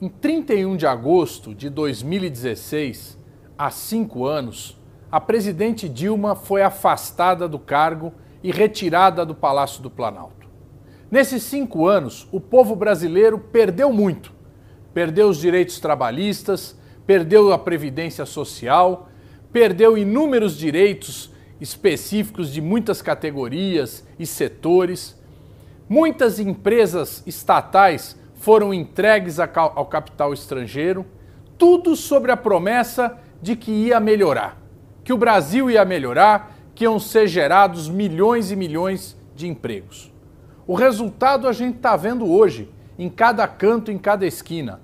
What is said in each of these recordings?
Em 31 de agosto de 2016, há cinco anos, a presidente Dilma foi afastada do cargo e retirada do Palácio do Planalto. Nesses cinco anos, o povo brasileiro perdeu muito. Perdeu os direitos trabalhistas, perdeu a previdência social, perdeu inúmeros direitos específicos de muitas categorias e setores. Muitas empresas estatais foram entregues ao capital estrangeiro, tudo sobre a promessa de que ia melhorar, que o Brasil ia melhorar, que iam ser gerados milhões e milhões de empregos. O resultado a gente está vendo hoje, em cada canto, em cada esquina.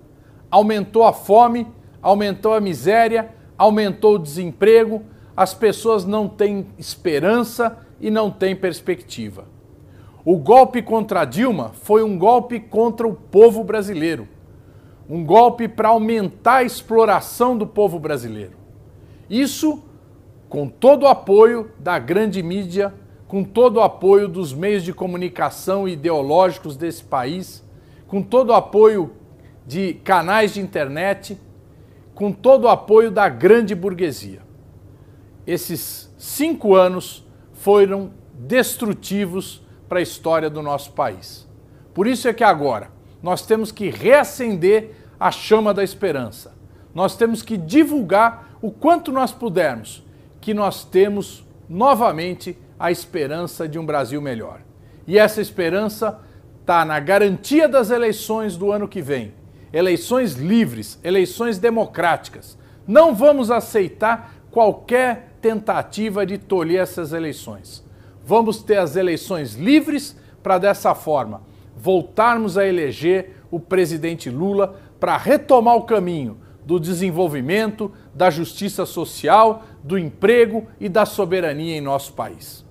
Aumentou a fome, aumentou a miséria, aumentou o desemprego, as pessoas não têm esperança e não têm perspectiva. O golpe contra Dilma foi um golpe contra o povo brasileiro. Um golpe para aumentar a exploração do povo brasileiro. Isso com todo o apoio da grande mídia, com todo o apoio dos meios de comunicação ideológicos desse país, com todo o apoio de canais de internet, com todo o apoio da grande burguesia. Esses cinco anos foram destrutivos para a história do nosso país. Por isso é que agora nós temos que reacender a chama da esperança. Nós temos que divulgar o quanto nós pudermos que nós temos novamente a esperança de um Brasil melhor. E essa esperança está na garantia das eleições do ano que vem. Eleições livres, eleições democráticas. Não vamos aceitar qualquer tentativa de tolher essas eleições. Vamos ter as eleições livres para dessa forma voltarmos a eleger o presidente Lula para retomar o caminho do desenvolvimento, da justiça social, do emprego e da soberania em nosso país.